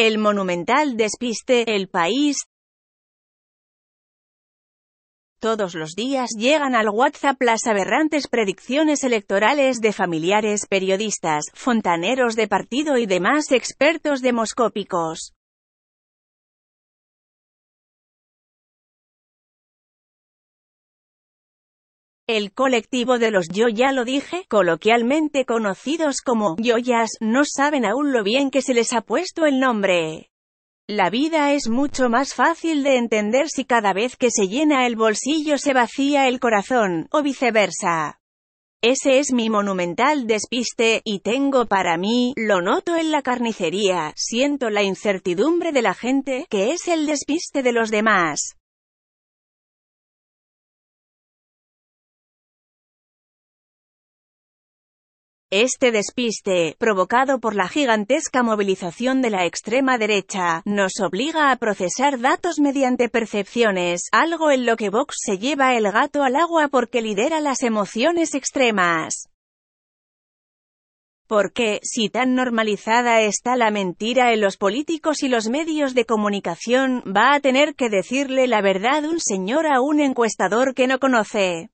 El monumental despiste, el país. Todos los días llegan al WhatsApp las aberrantes predicciones electorales de familiares, periodistas, fontaneros de partido y demás expertos demoscópicos. El colectivo de los yo ya lo dije, coloquialmente conocidos como yoyas, no saben aún lo bien que se les ha puesto el nombre. La vida es mucho más fácil de entender si cada vez que se llena el bolsillo se vacía el corazón, o viceversa. Ese es mi monumental despiste, y tengo para mí, lo noto en la carnicería, siento la incertidumbre de la gente, que es el despiste de los demás. Este despiste, provocado por la gigantesca movilización de la extrema derecha, nos obliga a procesar datos mediante percepciones, algo en lo que Vox se lleva el gato al agua porque lidera las emociones extremas. Porque, si tan normalizada está la mentira en los políticos y los medios de comunicación, va a tener que decirle la verdad un señor a un encuestador que no conoce.